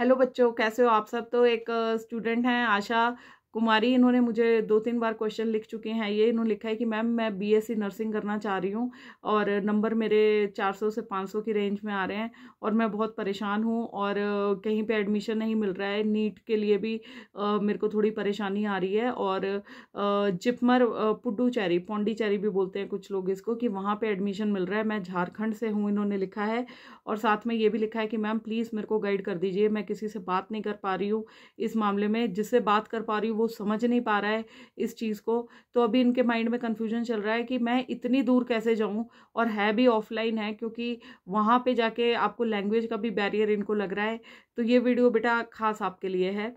hello बच्चों कैसे हो आप सब तो एक स्टूडेंट हैं आशा कुमारी इन्होंने मुझे दो तीन बार क्वेश्चन लिख चुके हैं ये इन्होंने लिखा है कि मैम मैं बीएससी नर्सिंग करना चाह रही हूँ और नंबर मेरे 400 से 500 की रेंज में आ रहे हैं और मैं बहुत परेशान हूँ और कहीं पे एडमिशन नहीं मिल रहा है नीट के लिए भी आ, मेरे को थोड़ी परेशानी आ रही है और जिपमर पुडुचेरी पौंडीचेरी भी बोलते हैं कुछ लोग इसको कि वहाँ पर एडमिशन मिल रहा है मैं झारखंड से हूँ इन्होंने लिखा है और साथ में ये भी लिखा है कि मैम प्लीज़ मेरे को गाइड कर दीजिए मैं किसी से बात नहीं कर पा रही हूँ इस मामले में जिससे बात कर पा रही हूँ वो समझ नहीं पा रहा है इस चीज़ को तो अभी इनके माइंड में कन्फ्यूजन चल रहा है कि मैं इतनी दूर कैसे जाऊँ और है भी ऑफलाइन है क्योंकि वहाँ पर जाके आपको लैंग्वेज का भी बैरियर इनको लग रहा है तो ये वीडियो बेटा खास आपके लिए है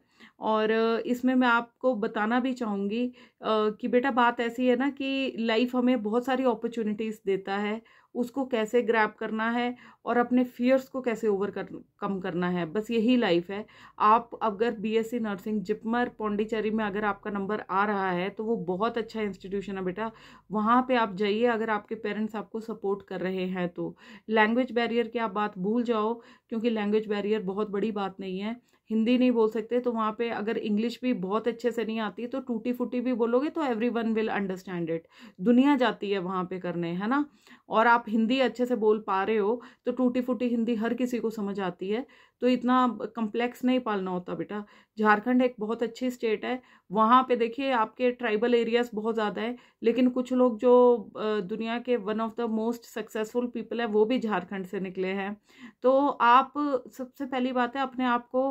और इसमें मैं आपको बताना भी चाहूँगी कि बेटा बात ऐसी है ना कि लाइफ हमें बहुत सारी अपॉर्चुनिटीज़ देता है उसको कैसे ग्रैप करना है और अपने फियर्स को कैसे ओवर कर कम करना है बस यही लाइफ है आप अगर बीएससी नर्सिंग जिपमर पौंडीचेरी में अगर आपका नंबर आ रहा है तो वो बहुत अच्छा इंस्टीट्यूशन है बेटा वहाँ पे आप जाइए अगर आपके पेरेंट्स आपको सपोर्ट कर रहे हैं तो लैंग्वेज बैरियर की आप बात भूल जाओ क्योंकि लैंग्वेज बैरियर बहुत बड़ी बात नहीं है हिंदी नहीं बोल सकते तो वहाँ पे अगर इंग्लिश भी बहुत अच्छे से नहीं आती तो टूटी फूटी भी बोलोगे तो everyone will understand it दुनिया जाती है वहाँ पे करने है ना और आप आप हिंदी अच्छे से बोल पा रहे हो तो टूटी फूटी हिंदी हर किसी को समझ आती है तो इतना कम्प्लेक्स नहीं पालना होता बेटा झारखंड एक बहुत अच्छी स्टेट है वहाँ पे देखिए आपके ट्राइबल एरियाज़ बहुत ज़्यादा है लेकिन कुछ लोग जो दुनिया के one of the most successful people है वो भी झारखंड से निकले हैं तो आप सबसे पहली बात है अपने आप को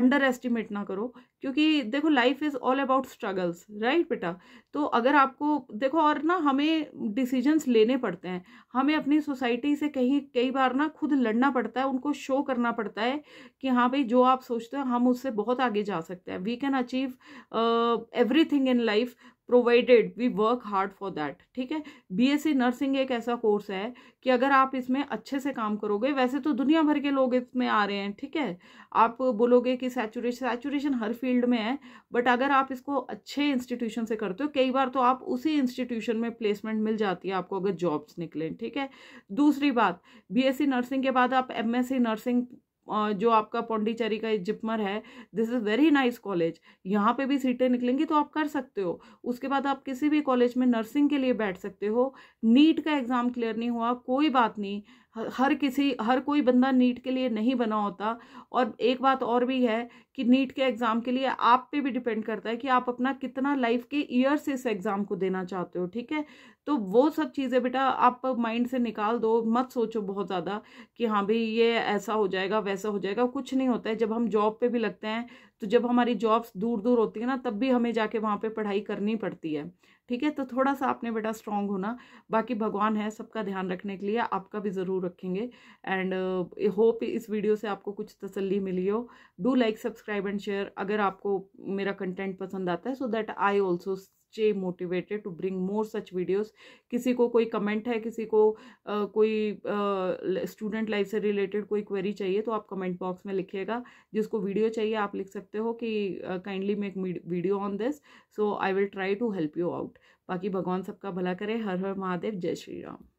अंडर एस्टिमेट ना करो क्योंकि देखो life is all about struggles right बेटा तो अगर आपको देखो और ना हमें डिसीजंस लेने पड़ते हैं हमें अपनी सोसाइटी से कहीं कई बार ना खुद लड़ना पड़ता है उनको शो करना पड़ता है होता है कि हाँ भाई जो आप सोचते हो हम उससे बहुत आगे जा सकते हैं we can achieve everything in life provided we work hard for that ठीक है बीएससी नर्सिंग e एक ऐसा कोर्स है कि अगर आप इसमें अच्छे से काम करोगे वैसे तो दुनिया भर के लोग इसमें आ रहे हैं ठीक है आप बोलोगे कि सैचुरेशन सैचुरेशन हर फील्ड में है बट अगर आप इसको अच्छे इंस्टीट्यूशन से करते हो कई बार तो आप उसी इंस्टीट्यूशन में प्लेसमेंट मिल जाती है आपको अगर जॉब्स निकलें ठीक है दूसरी बात बीएससी नर्सिंग e के बाद आप एमएससी नर्सिंग जो आपका पौंडीचेरी का जिपमर है this is very nice college यहाँ पे भी सीटें निकलेंगी तो आप कर सकते हो उसके बाद आप किसी भी कॉलेज में नर्सिंग के लिए बैठ सकते हो नीट का एग्ज़ाम क्लियर नहीं हुआ कोई बात नहीं हर किसी हर कोई बंदा नीट के लिए नहीं बना होता और एक बात और भी है कि नीट के एग्ज़ाम के लिए आप पे भी डिपेंड करता है कि आप अपना कितना लाइफ के ईयर्स इस एग्ज़ाम को देना चाहते हो ठीक है तो वो सब चीज़ें बेटा आप माइंड से निकाल दो मत सोचो बहुत ज़्यादा कि हाँ भाई ये ऐसा हो जाएगा वैसा हो जाएगा कुछ नहीं होता है जब हम जॉब पर भी लगते हैं तो जब हमारी जॉब्स दूर दूर होती है ना तब भी हमें जाके वहाँ पे पढ़ाई करनी पड़ती है ठीक है तो थोड़ा सा आपने बेटा स्ट्रांग होना बाकी भगवान है सबका ध्यान रखने के लिए आपका भी ज़रूर रखेंगे एंड आई होप इस वीडियो से आपको कुछ तसल्ली मिली हो do like subscribe and share अगर आपको मेरा कंटेंट पसंद आता है so that I also stay motivated to bring more such videos किसी को कोई कमेंट है किसी को आ, कोई स्टूडेंट लाइफ से रिलेटेड कोई क्वेरी चाहिए तो आप कमेंट बॉक्स में लिखिएगा जिसको वीडियो चाहिए आप लिख सकते हो कि kindly make video on this so I will try to help you out बाकी भगवान सबका भला करे हर हर महादेव जय श्री राम